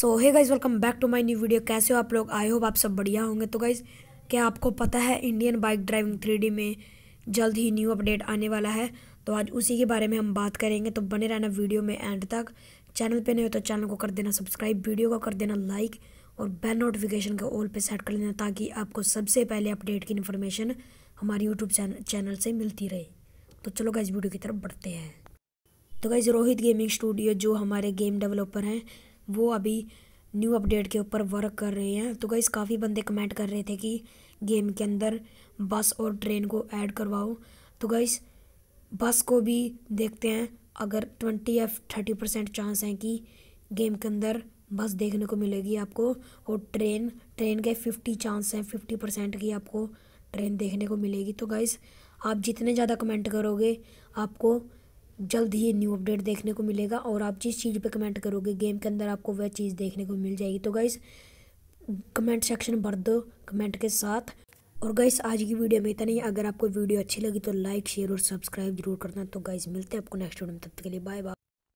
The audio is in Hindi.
so hey guys welcome back to my new video कैसे हो आप लोग आई होप आप सब बढ़िया होंगे तो गाइज़ क्या आपको पता है इंडियन बाइक ड्राइविंग थ्री में जल्द ही न्यू अपडेट आने वाला है तो आज उसी के बारे में हम बात करेंगे तो बने रहना वीडियो में एंड तक चैनल पे नहीं हो तो चैनल को कर देना सब्सक्राइब वीडियो को कर देना लाइक और बेल नोटिफिकेशन को ऑल पे सेट कर लेना ताकि आपको सबसे पहले अपडेट की इन्फॉर्मेशन हमारे यूट्यूब चैनल से मिलती रहे तो चलो गाइज वीडियो की तरफ बढ़ते हैं तो गाइज रोहित गेमिंग स्टूडियो जो हमारे गेम डेवलपर हैं वो अभी न्यू अपडेट के ऊपर वर्क कर रहे हैं तो गाइस काफ़ी बंदे कमेंट कर रहे थे कि गेम के अंदर बस और ट्रेन को ऐड करवाओ तो गाइस बस को भी देखते हैं अगर ट्वेंटी या थर्टी परसेंट चांस हैं कि गेम के अंदर बस देखने को मिलेगी आपको और ट्रेन ट्रेन के फिफ्टी चांस हैं फिफ्टी परसेंट की आपको ट्रेन देखने को मिलेगी तो गाइस आप जितने ज़्यादा कमेंट करोगे आपको जल्द ही न्यू अपडेट देखने को मिलेगा और आप जिस चीज़ पे कमेंट करोगे गेम के अंदर आपको वह चीज़ देखने को मिल जाएगी तो गाइस कमेंट सेक्शन भर दो कमेंट के साथ और गाइस आज की वीडियो में इतना ही अगर आपको वीडियो अच्छी लगी तो लाइक शेयर और सब्सक्राइब जरूर करना तो गाइस मिलते हैं आपको नेक्स्ट वीडियो में तब तक के लिए बाय बाय